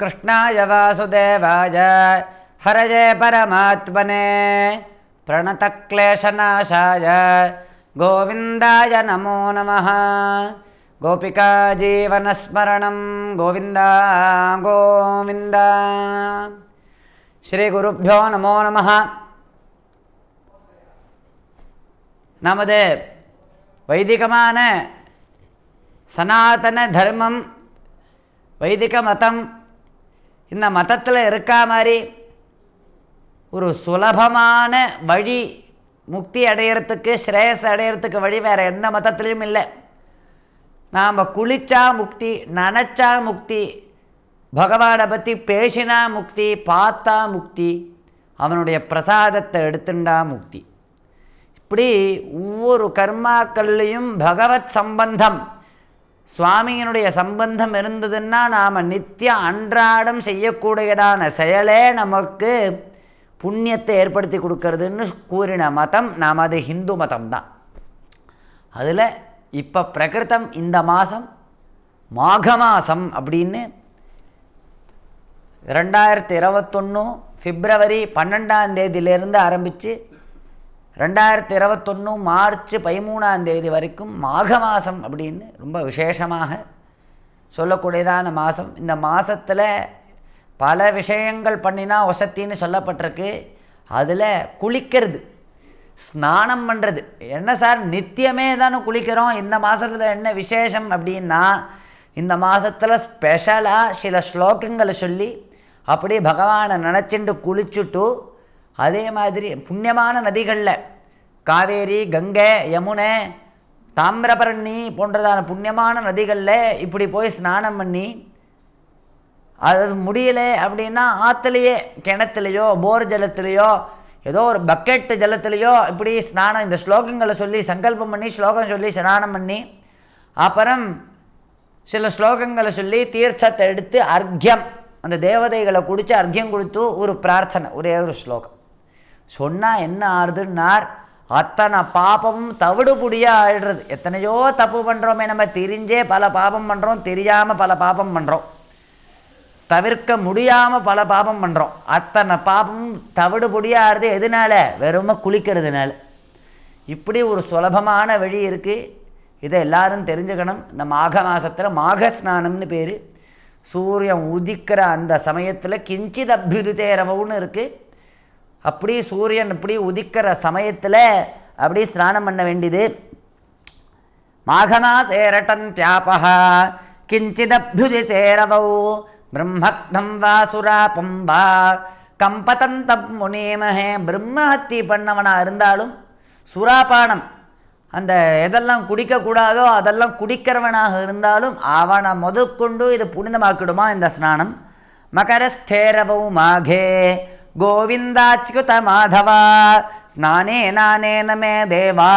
कृष्णाय वासुदेवाय हरये परमात्मने प्रणतक्लेशनाशाय गोविन्दाय नमो नमः गोपिकाजीवनस्मरणं गोविन्दा गोविन्द श्रीगुरुभ्यो नमो नमः देव वैदिकमान सनातनधर्मं वैदिकमतं இந்த மதத்தில் இருக்கா மாதிரி ஒரு சுலபமான வழி முக்தி அடையிறதுக்கு ஸ்ரேயஸ் அடையிறதுக்கு வழி வேறு எந்த மதத்துலேயும் இல்லை நாம் குளிச்சா முக்தி நினச்சா முக்தி பகவானை பற்றி பேசினா முக்தி பார்த்தா முக்தி அவனுடைய பிரசாதத்தை எடுத்துண்டா முக்தி இப்படி ஒவ்வொரு கர்மாக்கள்லேயும் பகவத் சம்பந்தம் சுவாமியினுடைய சம்பந்தம் இருந்ததுன்னா நாம் நித்திய அன்றாடம் செய்யக்கூடியதான செயலே நமக்கு புண்ணியத்தை ஏற்படுத்தி கொடுக்கறதுன்னு கூறின மதம் நாம் அது ஹிந்து மதம் தான் அதில் இப்போ பிரகிருத்தம் இந்த மாதம் மாக மாதம் அப்படின்னு ரெண்டாயிரத்தி இருபத்தொன்று பிப்ரவரி பன்னெண்டாம் தேதியிலேருந்து ஆரம்பித்து ரெண்டாயிரத்தி இருபத்தொன்று மார்ச் பதிமூணாம் தேதி வரைக்கும் மாக மாதம் அப்படின்னு ரொம்ப விசேஷமாக சொல்லக்கூடியதான மாதம் இந்த மாதத்தில் பல விஷயங்கள் பண்ணினா வசத்தின்னு சொல்லப்பட்டிருக்கு அதில் குளிக்கிறது ஸ்நானம் பண்ணுறது என்ன சார் நித்தியமே தானே குளிக்கிறோம் இந்த மாதத்தில் என்ன விசேஷம் அப்படின்னா இந்த மாதத்தில் ஸ்பெஷலாக சில ஸ்லோகங்களை சொல்லி அப்படி பகவானை நினச்சிண்டு குளிச்சுட்டு அதே மாதிரி புண்ணியமான நதிகளில் காவேரி கங்கை யமுனை தாமிரபரணி போன்றதான புண்ணியமான நதிகளில் இப்படி போய் ஸ்நானம் பண்ணி அது முடியல அப்படின்னா ஆற்றுலையே கிணத்துலையோ போர் ஜலத்துலேயோ ஏதோ ஒரு பக்கெட் ஜலத்துலேயோ இப்படி ஸ்நானம் இந்த ஸ்லோகங்களை சொல்லி சங்கல்பம் பண்ணி ஸ்லோகம் சொல்லி ஸ்நானம் பண்ணி அப்புறம் சில ஸ்லோகங்களை சொல்லி தீர்ச்சத்தை எடுத்து அர்க்யம் அந்த தேவதைகளை குடித்து அர்க்யம் கொடுத்து ஒரு பிரார்த்தனை ஒரே ஒரு ஸ்லோகம் சொன்னால் என்ன ஆறுதுன்னார் அத்தனை பாப்பமும் தவிடுபுடியாக ஆயிடுறது எத்தனையோ தப்பு பண்ணுறோமே நம்ம தெரிஞ்சே பல பாபம் பண்ணுறோம் தெரியாமல் பல பாபம் பண்ணுறோம் தவிர்க்க முடியாமல் பல பாபம் பண்ணுறோம் அத்தனை பாபமும் தவிடுபுடியாக ஆறுது எதனால வெறும குளிக்கிறதுனால இப்படி ஒரு சுலபமான வழி இருக்குது இதை எல்லாரும் தெரிஞ்சுக்கணும் இந்த மாக மாதத்தில் மாக ஸ்நானம்னு பேர் சூரியன் உதிக்கிற அந்த சமயத்தில் கிஞ்சித் அபிருதேரவும்னு இருக்குது அப்படி சூரியன் இப்படி உதிக்கிற சமயத்தில் அப்படி ஸ்நானம் பண்ண வேண்டியது மாகனா சேரட்டன் தியாபா கிஞ்சிதப்யுதி தேரவௌ பிரம்மக்னம் வா சுராபம்பா கம்பதந்தம் முனியமஹே பிரம்மஹத்தி பண்ணவனாக இருந்தாலும் சுராபானம் அந்த எதெல்லாம் குடிக்கக்கூடாதோ அதெல்லாம் குடிக்கிறவனாக இருந்தாலும் அவனை முதற்கொண்டு இது புனிதமாக்கிடுமா இந்த ஸ்நானம் மகரஸ்தேரவோ மாகே गोविन्दाच्युतमाधवा ಸ್ನಾನೇನಾನೇನ ಮೇ தேவா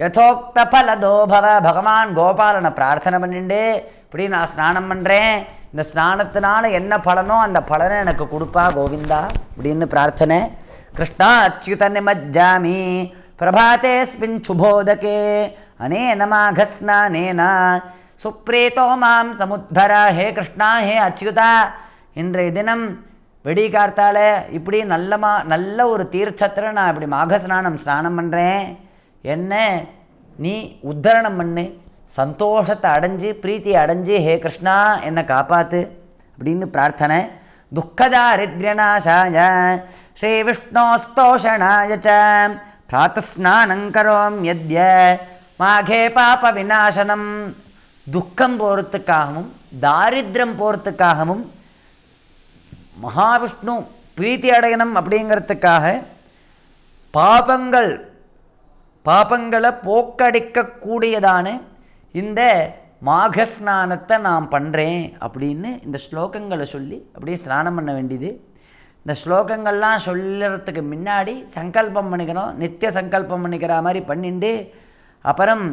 யதோக்த பலதோ பவ பகவான் கோபாலனை பிரார்த்தனை பண்ணிண்டு இப்படி நான் ஸ்நானம் பண்ணுறேன் இந்த ஸ்நானத்தினால என்ன பலனோ அந்த பலனை எனக்கு கொடுப்பா கோவிந்தா அப்படின்னு பிரார்த்தனை கிருஷ்ணா அச்சுத நிமஜ்ஜாமி பிரபாத்தேஸ்மின் சுபோதகே அனே நமாகஸ்நானேனா சுப்ரீதோ மாம் சமுத்தரா ஹே கிருஷ்ணா ஹே அச்சுதா இன்றைய தினம் வெடி கார்த்தால இப்படி நல்ல மா நல்ல ஒரு தீர்ச்சத்தில் நான் இப்படி மாகஸ்நானம் ஸ்நானம் பண்ணுறேன் என்ன நீ உத்தரணம் பண்ணு சந்தோஷத்தை அடைஞ்சு பிரீத்தி அடைஞ்சு ஹே கிருஷ்ணா என்னை காப்பாத்து அப்படின்னு பிரார்த்தனை துக்கதாரித்யநாசாய ஸ்ரீ விஷ்ணோஸ்தோஷணாய ச பிராத்தஸ்நானம் கரோம் யத்ய மாகே பாப விநாசனம் துக்கம் போகிறதுக்காகவும் தாரித்ரம் போகிறதுக்காகவும் மகாவிஷ்ணு பிரீத்தி அடையணும் அப்படிங்கிறதுக்காக பாபங்கள் பாபங்களை போக்கடிக்கக்கூடியதான இந்த மாகஸ்நானத்தை நான் பண்ணுறேன் அப்படின்னு இந்த ஸ்லோகங்களை சொல்லி அப்படியே ஸ்நானம் பண்ண வேண்டியது இந்த ஸ்லோகங்கள்லாம் சொல்லுறதுக்கு முன்னாடி சங்கல்பம் பண்ணிக்கிறோம் நித்திய சங்கல்பம் பண்ணிக்கிற மாதிரி பண்ணிண்டு அப்புறம்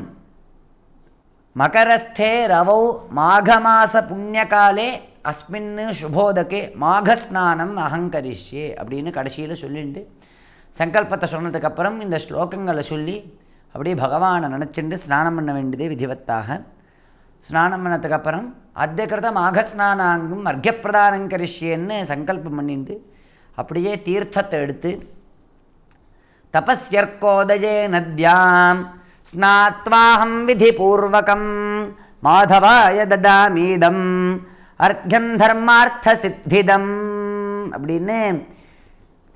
மகரஸ்தே ரவௌ மாக மாச புண்ணியகாலே அஸ்மின்னு சுபோதகே மாகஸ்நானம் அகங்கரிஷே அப்படின்னு கடைசியில் சொல்லிண்டு சங்கல்பத்தை சொன்னதுக்கப்புறம் இந்த ஸ்லோகங்களை சொல்லி அப்படியே பகவானை நினச்சிண்டு ஸ்நானம் பண்ண வேண்டியதே விதிவத்தாக ஸ்நானம் பண்ணதுக்கப்புறம் அத்தியகிருதம் ஆகஸ்நானாங்கும் அர்க்கப்பிரதானம் கரிஷியன்னு சங்கல்பம் பண்ணிட்டு அப்படியே தீர்த்தத்தை எடுத்து தபஸ்யர்கோதயே நத்யாம் ஸ்நாத்வாஹம் விதி பூர்வகம் மாதவாய ததாமீதம் அர்க்கம் தர்மார்த்த சித்திதம் அப்படின்னு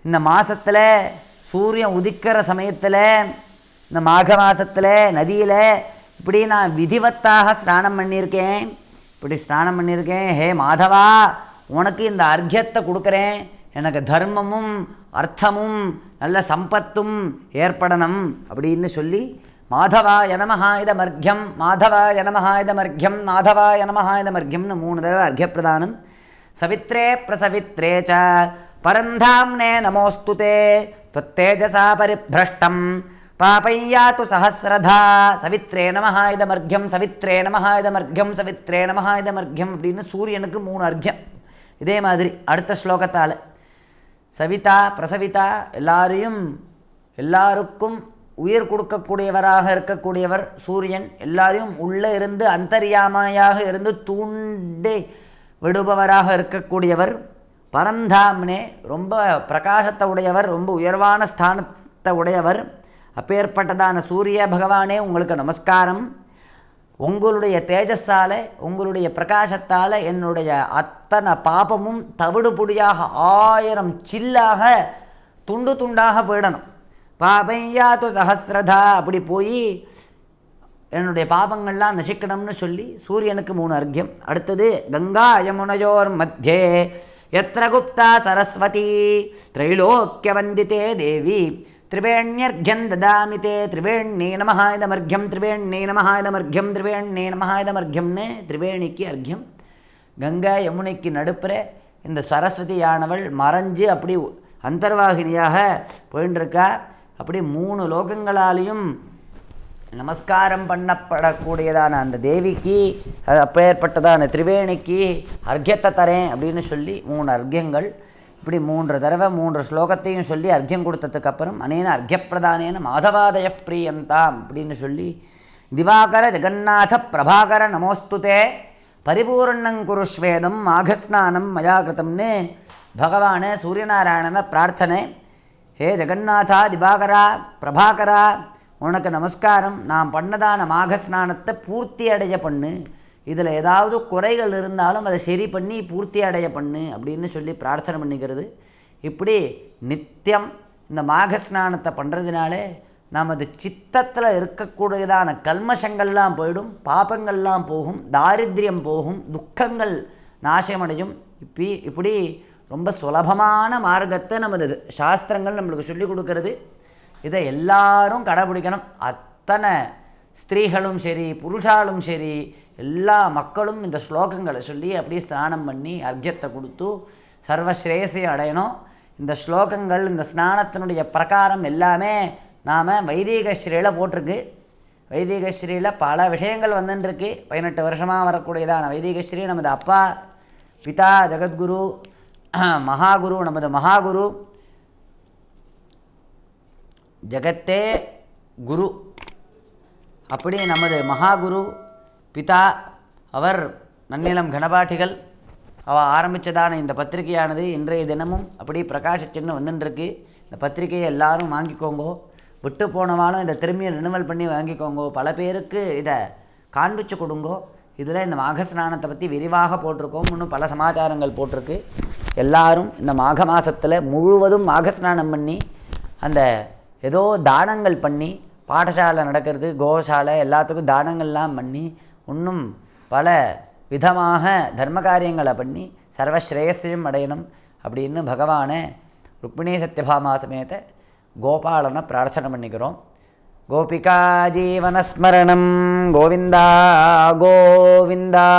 இந்த மாதத்தில் சூரியன் உதிக்கிற சமயத்தில் இந்த மாக மாதத்தில் நதியில் இப்படி நான் விதிவத்தாக ஸ்நானம் பண்ணியிருக்கேன் இப்படி ஸ்நானம் பண்ணியிருக்கேன் ஹே மாதவா உனக்கு இந்த அர்க்கியத்தை கொடுக்குறேன் எனக்கு தர்மமும் அர்த்தமும் நல்ல சம்பத்தும் ஏற்படணும் அப்படின்னு சொல்லி மாதவாய நமஹாயுத மர்க்கியம் மாதவாய நமஹாயுத மர்க்கியம் மாதவாய நமஹாயுத மர்க்கியம்னு மூணு தடவை அர்க்கியப்பிரதானம் சவித்ரே பிரசவித்ரே ச பரந்தாம்னே நமோஸ்து தே त्वत्तेजसा परिभ्रष्टं पापय्यातु सहस्रधा சவித்ரே நமஹ இதமர்க்யம் சவித்ரே நமஹ இதமர்க்யம் சவித்ரே நமஹ இதமர்க்யம் அப்படின்னு சூரியனுக்கு மூணு அர்க்யம் இதே மாதிரி அடுத்த ஸ்லோகத்தால் சவிதா பிரசவிதா எல்லாரையும் எல்லாருக்கும் உயிர் கொடுக்கக்கூடியவராக இருக்கக்கூடியவர் சூரியன் எல்லாரையும் உள்ளே இருந்து அந்தரியாமையாக இருந்து தூண்டி விடுபவராக இருக்கக்கூடியவர் பரந்தாம்னே ரொம்ப பிரகாசத்தை உடையவர் ரொம்ப உயர்வான ஸ்தானத்தை உடையவர் அப்பேற்பட்டதான சூரிய பகவானே உங்களுக்கு நமஸ்காரம் உங்களுடைய தேஜஸால உங்களுடைய பிரகாசத்தால் என்னுடைய அத்தனை பாபமும் தவிடுபுடியாக ஆயிரம் சில்லாக துண்டு துண்டாக போயிடணும் பாபையா து சஹசிரதா அப்படி போய் என்னுடைய பாபங்கள்லாம் நசிக்கணும்னு சொல்லி சூரியனுக்கு மூணு அர்க்கியம் அடுத்தது கங்கா யமுனையோர் மத்தியே எத்திர குப்தா சரஸ்வதி திரைலோக்கிய வந்தித்தே தேவி திரிவேண்யர்கியம் ததாமி தே திரிவேணி நமஹா இதமர்க்கியம் திரிவேண்ணே நமஹா இதமர்க்கியம் திரிவேண்ணே நமஹா இதமர்க்கியம்னு திரிவேணிக்கு அர்க்கியம் கங்கா யமுனைக்கு நடுப்புற இந்த சரஸ்வதியானவள் மறைஞ்சு அப்படி அந்தர்வாகினியாக போயின்னு இருக்கா அப்படி மூணு லோகங்களாலையும் நமஸ்காரம் பண்ணப்படக்கூடியதான அந்த தேவிக்கு அப்பேற்பட்டதான திரிவேணிக்கு அர்க்கியத்தை தரேன் அப்படின்னு சொல்லி மூணு அர்க்கியங்கள் இப்படி மூன்று தடவை மூன்று ஸ்லோகத்தையும் சொல்லி அர்க்கியம் கொடுத்ததுக்கு அப்புறம் அனேன அர்க்கியப்பிரதானேன மாதவாதய பிரியந்தாம் அப்படின்னு சொல்லி திவாகர ஜெகநாத பிரபாகர நமோஸ்துதே பரிபூர்ணங் குருஷ்வேதம் மாகஸ்நானம் மயா கிருத்தம்னு பகவான சூரியநாராயணனை பிரார்த்தனை ஹே ஜெகநாதா திபாகரா பிரபாகரா உனக்கு நமஸ்காரம் நாம் பண்ணதான மாக ஸ்நானத்தை பூர்த்தி அடைய பண்ணு இதில் ஏதாவது குறைகள் இருந்தாலும் அதை சரி பண்ணி பூர்த்தி அடைய பண்ணு அப்படின்னு சொல்லி பிரார்த்தனை பண்ணிக்கிறது இப்படி நித்தியம் இந்த மாக ஸ்நானத்தை பண்ணுறதுனாலே நமது சித்தத்தில் இருக்கக்கூடியதான கல்மஷங்கள்லாம் போயிடும் பாபங்கள்லாம் போகும் தாரித்யம் போகும் துக்கங்கள் நாசமடையும் இப்படி இப்படி ரொம்ப சுலபமான மார்க்கத்தை நமது சாஸ்திரங்கள் நம்மளுக்கு சொல்லிக் கொடுக்கறது இதை எல்லாரும் கடைபிடிக்கணும் அத்தனை ஸ்திரீகளும் சரி புருஷாலும் சரி எல்லா மக்களும் இந்த ஸ்லோகங்களை சொல்லி அப்படியே ஸ்நானம் பண்ணி அர்க்கியத்தை கொடுத்து சர்வஸ்ரேயசையை அடையணும் இந்த ஸ்லோகங்கள் இந்த ஸ்நானத்தினுடைய பிரகாரம் எல்லாமே நாம் வைதீக ஸ்ரீயில் போட்டிருக்கு வைதீக ஸ்ரீயில் பல விஷயங்கள் வந்துட்டுருக்கு பதினெட்டு வருஷமாக வரக்கூடியதான வைதீக ஸ்ரீ நமது அப்பா பிதா ஜெகத்குரு மகாகுரு நமது மகாகுரு ஜெகத்தே குரு அப்படி நமது மகாகுரு பிதா அவர் நன்னிலம் கணபாட்டிகள் அவ ஆரம்பித்ததான இந்த பத்திரிகையானது இன்றைய தினமும் அப்படி பிரகாஷிச்சுன்னு வந்துட்டுருக்கு இந்த பத்திரிகையை எல்லாரும் வாங்கிக்கோங்கோ விட்டு போனவாலும் இதை திரும்பி ரினுவல் பண்ணி வாங்கிக்கோங்கோ பல பேருக்கு இதை காண்பிச்சு கொடுங்கோ இதில் இந்த மாக ஸ்நானத்தை பற்றி விரிவாக போட்டிருக்கோம் இன்னும் பல சமாச்சாரங்கள் போட்டிருக்கு எல்லாரும் இந்த மாக மாதத்தில் முழுவதும் மாகஸ்நானம் பண்ணி அந்த ஏதோ தானங்கள் பண்ணி பாடசாலை நடக்கிறது கோசாலை எல்லாத்துக்கும் தானங்கள்லாம் பண்ணி இன்னும் பல விதமாக தர்ம காரியங்களை பண்ணி சர்வஸ்ரேயஸையும் அடையணும் அப்படின்னு பகவானை ருக்மிணி சத்யபாமா சமேத கோபாலனை பிரார்த்தனை பண்ணிக்கிறோம் கோபிகா ஜீவனஸ்மரணம் கோவிந்தா கோவிந்தா